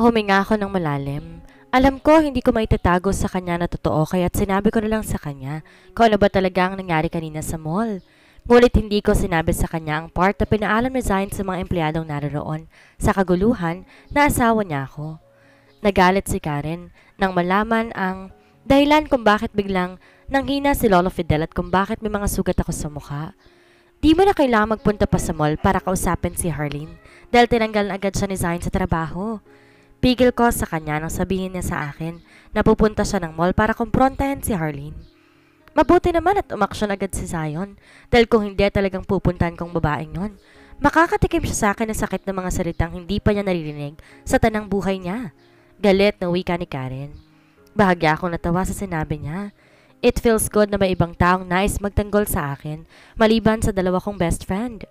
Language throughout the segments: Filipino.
Huminga ako ng malalim. Alam ko, hindi ko maitatago sa kanya na totoo kaya't sinabi ko na lang sa kanya kung ano ba talaga ang nangyari kanina sa mall. Ngunit hindi ko sinabi sa kanya ang part na pinaalam resign sa mga empleyadong naroroon sa kaguluhan na asawa niya ako. Nagalit si Karen nang malaman ang dahilan kung bakit biglang nanghina si Lolo Fidel at kung bakit may mga sugat ako sa mukha. Di mo na kailangan magpunta pa sa mall para kausapin si Harleen dahil tinanggal na agad siya ni Zion sa trabaho. Pigil ko sa kanya nang sabihin niya sa akin na pupunta siya ng mall para kumprontahin si Harleen. Mabuti naman at umaksyon agad si Zion dahil kung hindi talagang pupuntahan kong babaeng yon, makakatikim siya sa akin ng sakit ng mga salitang hindi pa niya naririnig sa tanang buhay niya. Galit na wika ni Karen. Bahagya akong natawa sa sinabi niya. It feels good na may ibang taong nais magtanggol sa akin maliban sa dalawa kong best friend.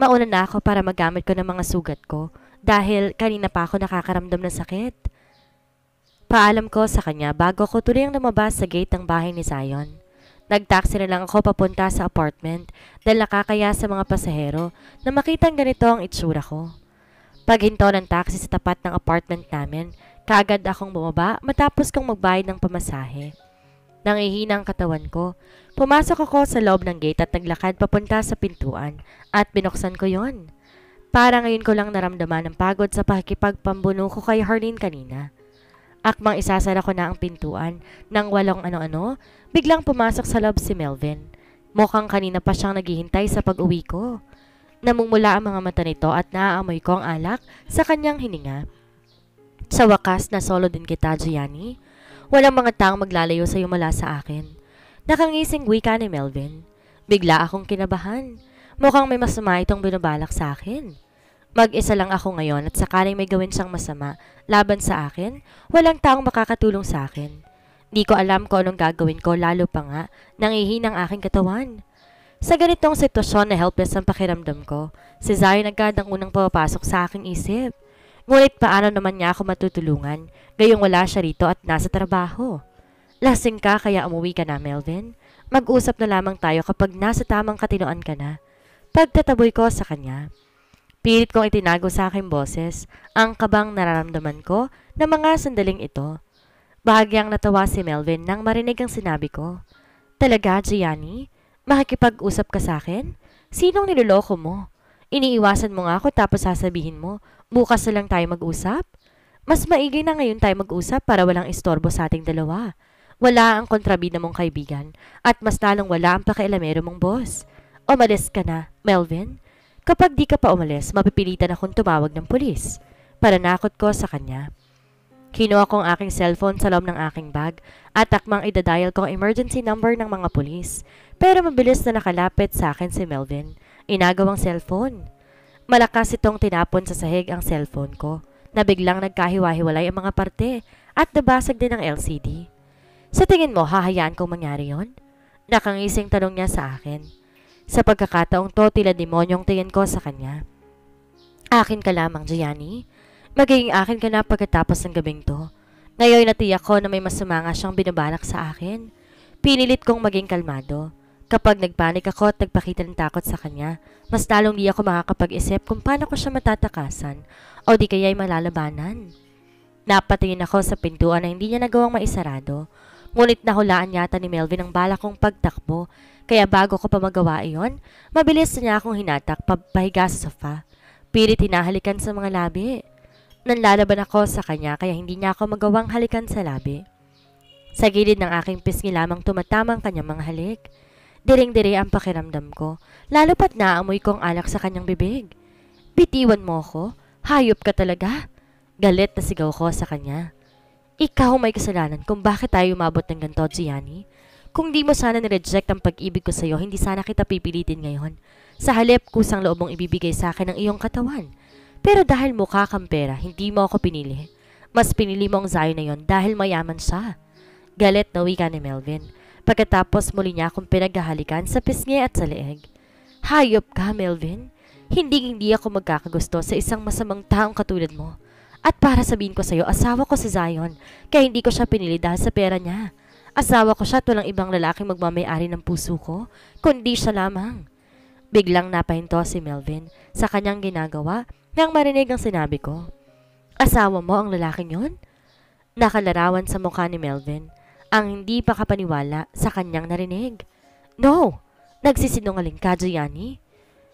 Mauna na ako para magamit ko ng mga sugat ko dahil kanina pa ako nakakaramdam ng sakit. Paalam ko sa kanya bago ko tuluyang lumabas sa gate ng bahay ni Zion. Nagtaksi na lang ako papunta sa apartment dahil nakakaya sa mga pasahero na makitang ganito ang itsura ko. Paghinto ng taxi sa tapat ng apartment namin, kaagad akong bumaba matapos kong magbayad ng pamasahe. Nangihina ang katawan ko. Pumasok ako sa loob ng gate at naglakad papunta sa pintuan at binuksan ko yon. Para ngayon ko lang naramdaman ang pagod sa pakikipagpambuno ko kay Harlene kanina. Akmang isasara ko na ang pintuan nang walang ano-ano, biglang pumasok sa loob si Melvin. Mukhang kanina pa siyang naghihintay sa pag-uwi ko. Namumula ang mga mata nito at naaamoy ko ang alak sa kanyang hininga. Sa wakas, na solo din kita, Gianni. Walang mga taong maglalayo sa'yo mula sa akin. Nakangising wika ni Melvin. Bigla akong kinabahan. Mukhang may masama itong binabalak sa akin. Mag-isa lang ako ngayon at sakaling may gawin siyang masama laban sa akin, walang taong makakatulong sa akin. Di ko alam kung anong gagawin ko lalo pa nga nangihinang aking katawan. Sa ganitong sitwasyon na helpless ang pakiramdam ko, si Zion agad ang unang papapasok sa aking isip. Ngunit paano naman niya ako matutulungan, gayong wala siya rito at nasa trabaho. Lasing ka kaya umuwi ka na, Melvin. Mag-usap na lamang tayo kapag nasa tamang katinoan ka na. Pagtataboy ko sa kanya. Pilit kong itinago sa aking boses ang kabang nararamdaman ko ng mga sandaling ito. Bahagyang natawa si Melvin nang marinig ang sinabi ko. Talaga, Gianni? Makikipag-usap ka sa akin? Sinong niloloko mo? Iniiwasan mo nga ako tapos sasabihin mo, bukas na lang tayo mag-usap? Mas maigi na ngayon tayo mag-usap para walang istorbo sa ating dalawa. Wala ang kontrabida mong kaibigan at mas lalong wala ang pakialamero mong boss. Umalis ka na, Melvin. Kapag di ka pa umalis, mapipilitan akong tumawag ng pulis. Paranakot ko sa kanya. Kinuha kong aking cellphone sa loob ng aking bag at takmang idadial kong emergency number ng mga pulis. Pero mabilis na nakalapit sa akin si Melvin. Inagawang cellphone. Malakas itong tinapon sa sahig ang cellphone ko na biglang nagkahiwa-hiwalay ang mga parte at nabasag din ang LCD. Sa tingin mo, hahayaan kong mangyari yon? Nakangising tanong niya sa akin. Sa pagkakataong to, tila demonyong tingin ko sa kanya. Akin ka lamang, Gianni. Magiging akin ka na pagkatapos ng gabing to. Ngayon natiyak ko na may masama nga siyang binabalak sa akin. Pinilit kong maging kalmado. Kapag nagpanik ako at nagpakita ng takot sa kanya, mas talong di ako makakapag-isip kung paano ko siya matatakasan o di kaya'y malalabanan. Napatingin ako sa pintuan na hindi niya nagawang maisarado, ngunit nahulaan yata ni Melvin ang bala kong pagtakbo kaya bago ko pa magawa iyon, mabilis niya akong hinatak papahiga sa sofa. Pilit hinahalikan sa mga labi. Nanlalaban ako sa kanya kaya hindi niya ako magawang halikan sa labi. Sa gilid ng aking pisngi lamang tumatama ang kanyang mga halik. Diring-diri ang pakiramdam ko, lalo pat naamoy kong alak sa kanyang bibig. Bitiwan mo ko? Hayop ka talaga? Galit na sigaw ko sa kanya. Ikaw may kasalanan kung bakit tayo umabot ng ganito, Gianni. Kung di mo sana nireject ang pag-ibig ko sa'yo, hindi sana kita pipilitin ngayon. Sa halip, kusang loob mong ibibigay sa akin ang iyong katawan. Pero dahil mukha kang pera, hindi mo ako pinili. Mas pinili mo ang Zion na yon dahil mayaman siya. Galit na wika ni Melvin. Pagkatapos muli niya akong pinaghahalikan sa pisngi at sa leeg. Hayop ka, Melvin. Hindi hindi ako magkakagusto sa isang masamang taong katulad mo. At para sabihin ko sa'yo, asawa ko si Zion, kaya hindi ko siya pinili dahil sa pera niya. Asawa ko siya at walang ibang lalaking magmamayari ng puso ko, kundi siya lamang. Biglang napahinto si Melvin sa kanyang ginagawa nang marinig ang sinabi ko. Asawa mo ang lalaking yon? Nakalarawan sa mukha ni Melvin ang hindi pa kapaniwala sa kanyang narinig. No! Nagsisinungaling ka, Gianni.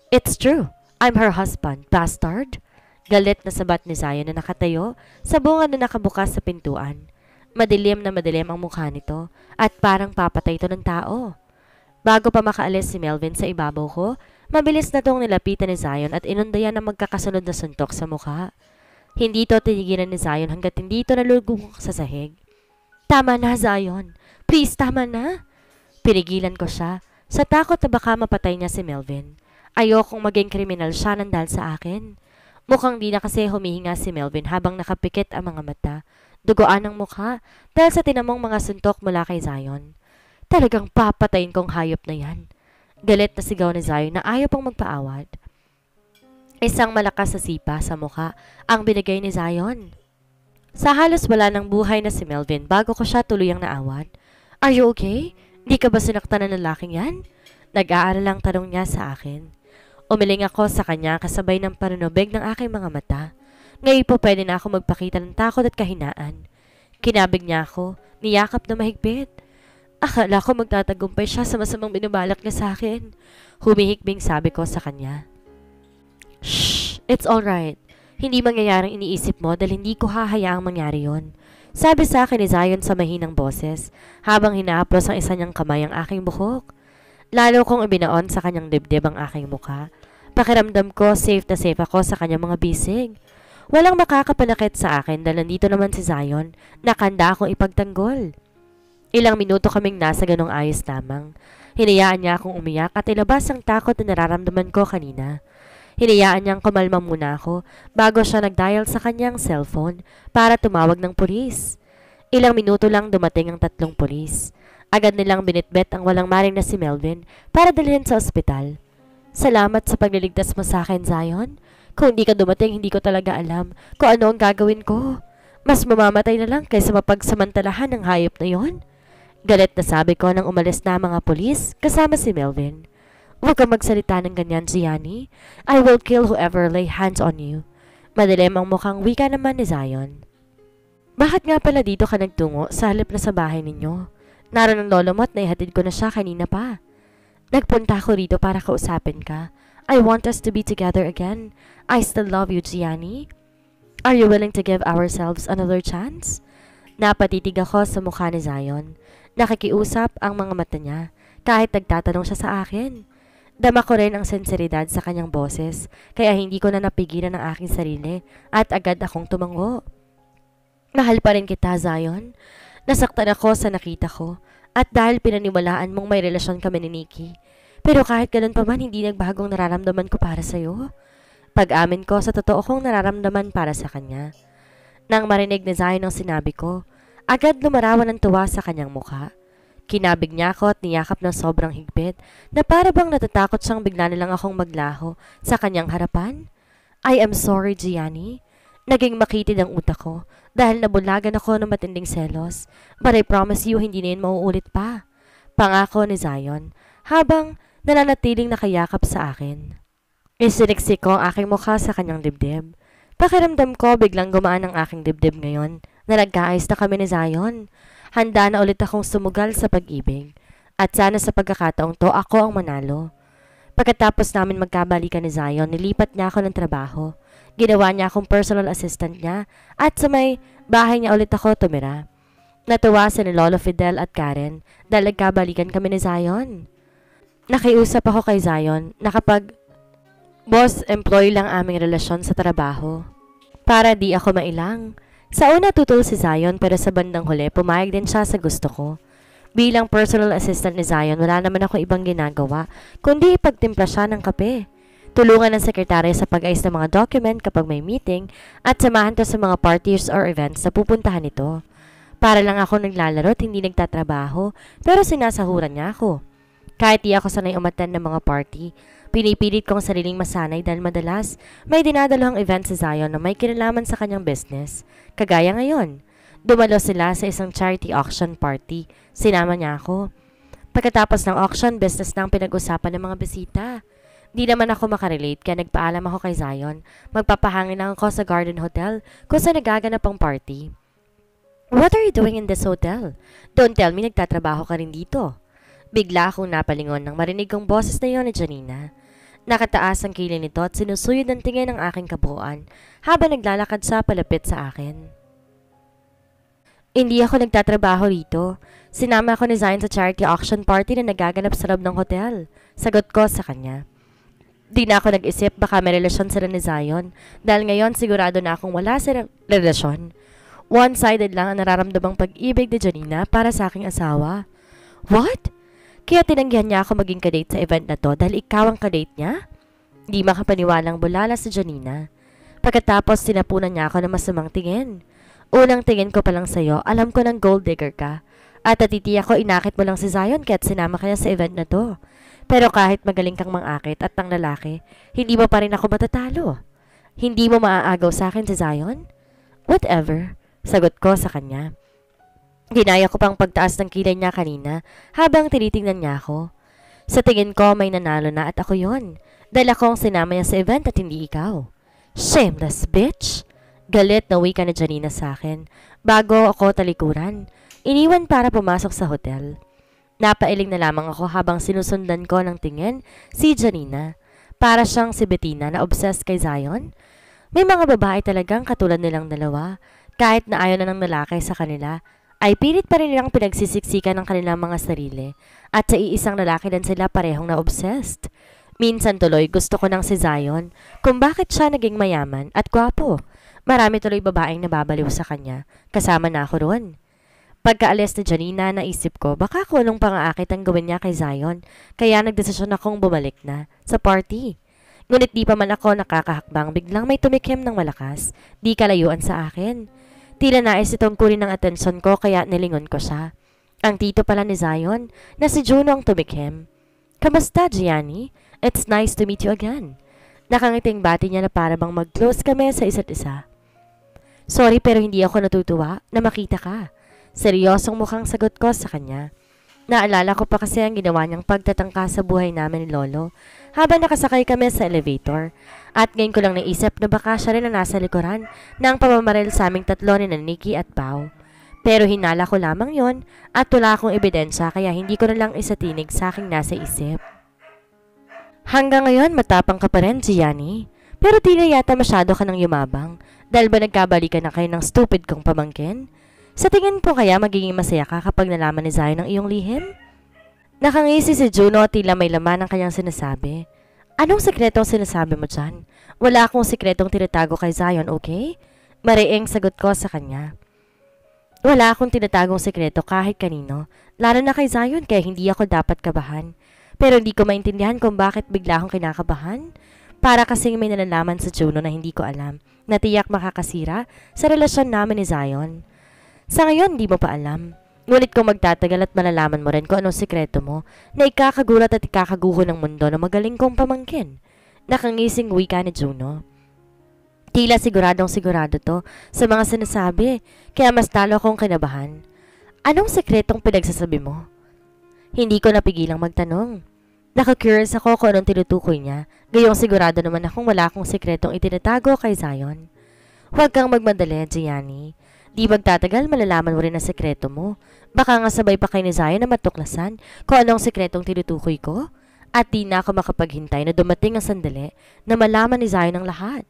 It's true. I'm her husband, bastard. Galit na sabat ni Zion na nakatayo sa bunga na nakabukas sa pintuan. Madilim na madilim ang mukha nito at parang papatay ito ng tao. Bago pa makaalis si Melvin sa ibabaw ko, mabilis na tong nilapitan ni Zion at inundayan ng magkakasunod na suntok sa mukha. Hindi ito tinigilan ni Zion hanggat hindi ito nalugong sa sahig. Tama na, Zion. Please, tama na. Pinigilan ko siya sa takot na baka mapatay niya si Melvin. Ayokong maging kriminal siya nang dahil sa akin. Mukhang di na kasi humihinga si Melvin habang nakapikit ang mga mata dugoan ang mukha dahil sa tinamong mga suntok mula kay Zion. Talagang papatayin kong hayop na yan. Galit na sigaw ni Zion na ayaw pang magpaawad. Isang malakas na sipa sa mukha ang binigay ni Zion. Sa halos wala ng buhay na si Melvin bago ko siya tuluyang naawad. Are you okay? Di ka ba sinaktan ng lalaking yan? Nag-aaral lang tanong niya sa akin. Umiling ako sa kanya kasabay ng panunubig ng aking mga mata. Ngayon po pwede na ako magpakita ng takot at kahinaan. Kinabig niya ako, niyakap na mahigpit. Akala ko magtatagumpay siya sa masamang binubalak niya sa akin. Humihikbing sabi ko sa kanya. Shh! It's alright. Hindi mangyayaring iniisip mo dahil hindi ko hahayaang mangyari yon. Sabi sa akin ni Zion sa mahinang boses habang hinaaplos ang isa niyang kamay ang aking buhok. Lalo kong ibinaon sa kanyang dibdib ang aking muka. Pakiramdam ko safe na safe ako sa kanyang mga bisig. Walang makakapanakit sa akin dahil nandito naman si Zion. Nakanda akong ipagtanggol. Ilang minuto kaming nasa ganong ayos lamang. Hinayaan niya akong umiyak at ilabas ang takot na nararamdaman ko kanina. Hinayaan niyang kumalma muna ako bago siya nagdial sa kanyang cellphone para tumawag ng pulis. Ilang minuto lang dumating ang tatlong pulis. Agad nilang binitbet ang walang maring na si Melvin para dalhin sa ospital. Salamat sa pagliligtas mo sa akin, Zion. Kung hindi ka dumating, hindi ko talaga alam kung ano ang gagawin ko. Mas mamamatay na lang kaysa mapagsamantalahan ng hayop na yon. Galit na sabi ko nang umalis na mga polis kasama si Melvin. Huwag kang magsalita ng ganyan si Yanni. I will kill whoever lay hands on you. Madilim ang mukhang wika naman ni Zion. Bakit nga pala dito ka nagtungo sa halip na sa bahay ninyo? Naroon ang lolo mo at ko na siya kanina pa. Nagpunta ako rito para kausapin ka I want us to be together again. I still love you, Gianni. Are you willing to give ourselves another chance? Napatitig ako sa mukha ni Zion. Nakikiusap ang mga mata niya kahit nagtatanong siya sa akin. Dama ko rin ang sinseridad sa kanyang boses kaya hindi ko na napigilan ang aking sarili at agad akong tumango. Mahal pa rin kita, Zion. Nasaktan ako sa nakita ko at dahil pinaniwalaan mong may relasyon kami ni Nikki, pero kahit ganun pa man, hindi nagbagong nararamdaman ko para sa'yo. Pag-amin ko sa totoo kong nararamdaman para sa kanya. Nang marinig ni Zion ang sinabi ko, agad lumarawan ang tuwa sa kanyang mukha. Kinabig niya ako at niyakap ng sobrang higpit na para bang natatakot siyang bigla na lang akong maglaho sa kanyang harapan. I am sorry, Gianni. Naging makitid ang utak ko dahil nabulagan ako ng matinding selos. But I promise you, hindi na yun mauulit pa. Pangako ni Zion habang nananatiling nakayakap sa akin. Isiniksik ko ang aking mukha sa kanyang dibdib. Pakiramdam ko biglang gumaan ang aking dibdib ngayon na nagkaayos na kami ni Zion. Handa na ulit akong sumugal sa pag-ibig. At sana sa pagkakataong to ako ang manalo. Pagkatapos namin magkabalikan ni Zion, nilipat niya ako ng trabaho. Ginawa niya akong personal assistant niya at sa may bahay niya ulit ako tumira. Natuwa si ni Lolo Fidel at Karen dahil nagkabalikan kami ni Zion nakiusap ako kay Zion na kapag boss-employee lang aming relasyon sa trabaho, para di ako mailang. Sa una tutol si Zion pero sa bandang huli pumayag din siya sa gusto ko. Bilang personal assistant ni Zion, wala naman ako ibang ginagawa kundi ipagtimpla siya ng kape. Tulungan ng sekretary sa pag-ayos ng mga document kapag may meeting at samahan to sa mga parties or events na pupuntahan nito. Para lang ako naglalaro at hindi nagtatrabaho pero sinasahuran niya ako. Kahit di ako sanay umatan ng mga party, pinipilit kong sariling masanay dahil madalas may dinadalohang event sa Zion na may kinalaman sa kanyang business. Kagaya ngayon, dumalo sila sa isang charity auction party. Sinama niya ako. Pagkatapos ng auction, business na ang pinag-usapan ng mga bisita. Di naman ako makarelate kaya nagpaalam ako kay Zion. Magpapahangin lang ako sa Garden Hotel kung saan nagaganap ang party. What are you doing in this hotel? Don't tell me nagtatrabaho ka rin dito. Bigla akong napalingon nang marinig kong boses na iyon ni Janina. Nakataas ang kilay nito at sinusuyod ang tingin ng aking kabuuan habang naglalakad sa palapit sa akin. Hindi ako nagtatrabaho rito. Sinama ako ni Zion sa charity auction party na nagaganap sa loob ng hotel. Sagot ko sa kanya. Di na ako nag-isip baka may relasyon sila ni Zion dahil ngayon sigurado na akong wala sa relasyon. One-sided lang ang nararamdamang pag-ibig ni Janina para sa aking asawa. What? Kaya tinanggihan niya ako maging kadate sa event na to dahil ikaw ang kadate niya? Hindi makapaniwalang bulala si Janina. Pagkatapos sinapunan niya ako ng masamang tingin. Unang tingin ko pa lang sa'yo, alam ko ng gold digger ka. At natitiya ko inakit mo lang si Zion kaya't sinama kaya sa event na to. Pero kahit magaling kang mangakit at ng lalaki, hindi mo pa rin ako matatalo. Hindi mo maaagaw sa akin si Zion? Whatever, sagot ko sa kanya. Dinaya ko pang pagtaas ng kilay niya kanina habang tinitingnan niya ako. Sa tingin ko may nanalo na at ako yon. Dahil ako ang sinama niya sa event at hindi ikaw. Shameless bitch! Galit na wika ni Janina sa akin bago ako talikuran. Iniwan para pumasok sa hotel. Napailing na lamang ako habang sinusundan ko ng tingin si Janina. Para siyang si Bettina na obsessed kay Zion. May mga babae talagang katulad nilang dalawa kahit na ayaw na ng lalaki sa kanila ay pilit pa rin nilang pinagsisiksikan ng kanilang mga sarili at sa iisang lalaki lang sila parehong na-obsessed. Minsan tuloy gusto ko ng si Zion kung bakit siya naging mayaman at gwapo. Marami tuloy babaeng nababaliw sa kanya, kasama na ako roon. Pagkaalis ni Janina, naisip ko baka kulong pangaakit ang gawin niya kay Zion, kaya nagdesisyon akong bumalik na sa party. Ngunit di pa man ako nakakahakbang biglang may tumikim ng malakas, di kalayuan sa akin. Tila nais itong kunin ng atensyon ko kaya nilingon ko siya. Ang tito pala ni Zion na si Juno ang tumikhem. Kamusta, Gianni? It's nice to meet you again. Nakangiting bati niya na para bang mag-close kami sa isa't isa. Sorry pero hindi ako natutuwa na makita ka. Seryosong mukhang sagot ko sa kanya. Naalala ko pa kasi ang ginawa niyang pagtatangka sa buhay namin ni Lolo habang nakasakay kami sa elevator. At ngayon ko lang naisip na baka siya rin ang nasa likuran ng pamamaril sa aming tatlo ni Naniki at Pao. Pero hinala ko lamang yon at wala akong ebidensya kaya hindi ko na lang isatinig sa aking nasa isip. Hanggang ngayon matapang ka pa rin si Yanni. Pero di yata masyado ka nang yumabang dahil ba nagkabalikan na kayo ng stupid kong pamangkin? Sa tingin po kaya magiging masaya ka kapag nalaman ni Zion ang iyong lihim? Nakangisi si Juno at tila may laman ang kanyang sinasabi. Anong sekreto ang sinasabi mo dyan? Wala akong sekretong tinatago kay Zion, okay? Mariing sagot ko sa kanya. Wala akong tinatagong sekreto kahit kanino, lalo na kay Zion kaya hindi ako dapat kabahan. Pero hindi ko maintindihan kung bakit bigla akong kinakabahan. Para kasing may nalalaman sa Juno na hindi ko alam, na tiyak makakasira sa relasyon namin ni Zion. Sa ngayon, hindi mo pa alam. Ngunit kung magtatagal at malalaman mo rin kung anong sikreto mo, na ikakagulat at ikakaguho ng mundo ng magaling kong pamangkin. Nakangising wika ni Juno. Tila siguradong sigurado to sa mga sinasabi, kaya mas talo akong kinabahan. Anong sikretong pinagsasabi mo? Hindi ko napigilang magtanong. Nakakurious ako kung anong tinutukoy niya, gayong sigurado naman akong wala akong sikretong itinatago kay Zion. Huwag kang magmadali, Gianni. Di magtatagal, malalaman mo rin ang sekreto mo. Baka nga sabay pa kay ni Zion na matuklasan kung anong sekretong tinutukoy ko. At di na ako makapaghintay na dumating ang sandali na malaman ni Zion ang lahat.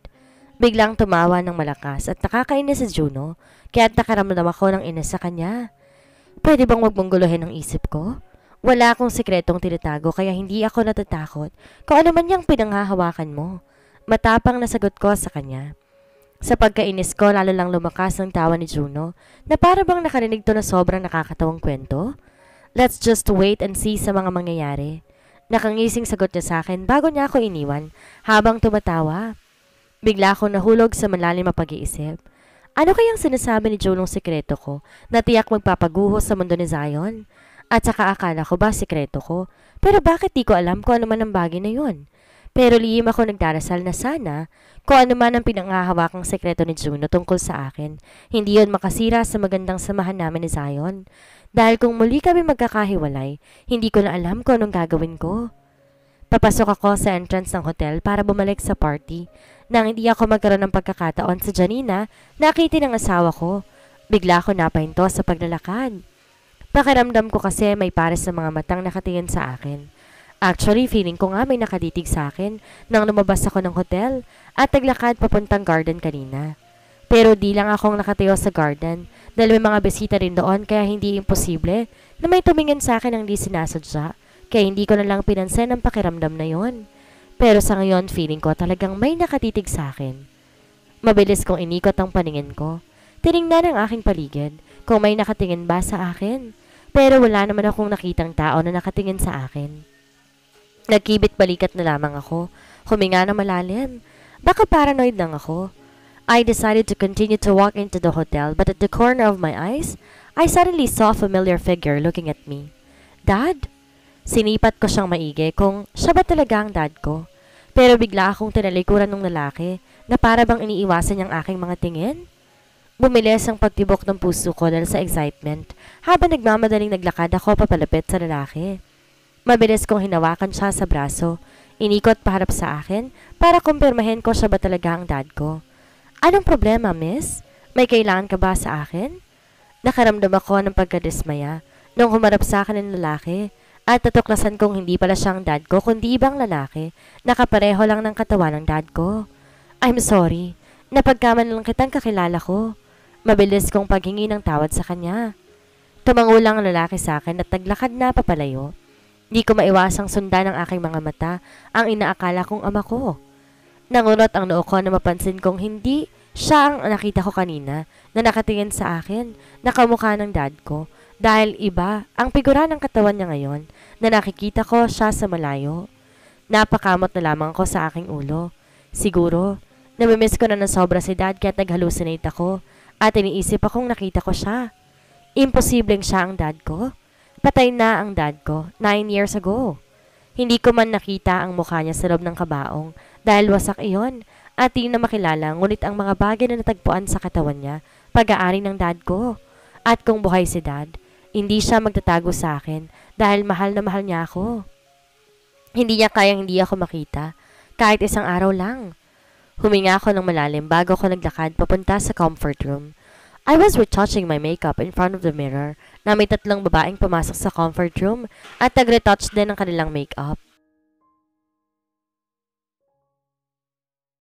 Biglang tumawa ng malakas at nakakainis si Juno, kaya nakaramdam ako ng inis sa kanya. Pwede bang wag mong guluhin ang isip ko? Wala akong sekretong tinatago kaya hindi ako natatakot kung ano man yung pinanghahawakan mo. Matapang na sagot ko sa kanya. Sa pagkainis ko, lalo lang lumakas ang tawa ni Juno na para bang nakarinig to na sobrang nakakatawang kwento. Let's just wait and see sa mga mangyayari. Nakangising sagot niya sa akin bago niya ako iniwan habang tumatawa. Bigla akong nahulog sa malalim na pag-iisip. Ano kayang sinasabi ni Juno sekreto ko na tiyak magpapaguho sa mundo ni Zion? At saka akala ko ba sekreto ko? Pero bakit di ko alam kung ano man ang bagay na yun? Pero lihim ako nagdarasal na sana kung ano man ang pinangahawakang sekreto ni Juno tungkol sa akin, hindi yon makasira sa magandang samahan namin ni Zion. Dahil kung muli kami magkakahiwalay, hindi ko na alam kung anong gagawin ko. Papasok ako sa entrance ng hotel para bumalik sa party. Nang hindi ako magkaroon ng pagkakataon sa Janina, nakiti ng asawa ko. Bigla ako napahinto sa paglalakad. Pakiramdam ko kasi may pares na mga matang nakatingin sa akin. Actually, feeling ko nga may nakatitig sa akin nang lumabas ako ng hotel at taglakad papuntang garden kanina. Pero di lang akong nakatayo sa garden dahil may mga bisita rin doon kaya hindi imposible na may tumingin sa akin ang di sinasadya kaya hindi ko na lang pinansin ang pakiramdam na yon. Pero sa ngayon, feeling ko talagang may nakatitig sa akin. Mabilis kong inikot ang paningin ko. Tiningnan ang aking paligid kung may nakatingin ba sa akin. Pero wala naman akong nakitang tao na nakatingin sa akin. Nagkibit balikat na lamang ako. Huminga na malalim. Baka paranoid lang ako. I decided to continue to walk into the hotel but at the corner of my eyes, I suddenly saw a familiar figure looking at me. Dad? Sinipat ko siyang maigi kung siya ba talaga ang dad ko. Pero bigla akong tinalikuran ng lalaki na para bang iniiwasan niyang aking mga tingin. Bumilis ang pagtibok ng puso ko dahil sa excitement habang nagmamadaling naglakad ako papalapit sa lalaki. Mabilis kong hinawakan siya sa braso. Inikot paharap sa akin para kumpirmahin ko siya ba talaga ang dad ko. Anong problema, miss? May kailangan ka ba sa akin? Nakaramdam ako ng pagkadismaya nung humarap sa akin ng lalaki at natuklasan kong hindi pala siya ang dad ko kundi ibang lalaki na kapareho lang ng katawan ng dad ko. I'm sorry, napagkaman lang kitang kakilala ko. Mabilis kong paghingi ng tawad sa kanya. Tumango lang ang lalaki sa akin at naglakad na papalayo. Hindi ko maiwasang sundan ng aking mga mata ang inaakala kong ama ko. Nangunot ang noo ko na mapansin kong hindi siya ang nakita ko kanina na nakatingin sa akin na kamukha ng dad ko dahil iba ang figura ng katawan niya ngayon na nakikita ko siya sa malayo. Napakamot na lamang ko sa aking ulo. Siguro, namimiss ko na na sobra si dad kaya't naghalusinate ako at iniisip akong nakita ko siya. Imposibleng siya ang dad ko. Patay na ang dad ko, nine years ago. Hindi ko man nakita ang mukha niya sa loob ng kabaong dahil wasak iyon at di na makilala ngunit ang mga bagay na natagpuan sa katawan niya, pag-aari ng dad ko. At kung buhay si dad, hindi siya magtatago sa akin dahil mahal na mahal niya ako. Hindi niya kayang hindi ako makita, kahit isang araw lang. Huminga ako ng malalim bago ako naglakad papunta sa comfort room. I was retouching my makeup in front of the mirror na may tatlong babaeng pumasok sa comfort room at nag-retouch din ng kanilang makeup.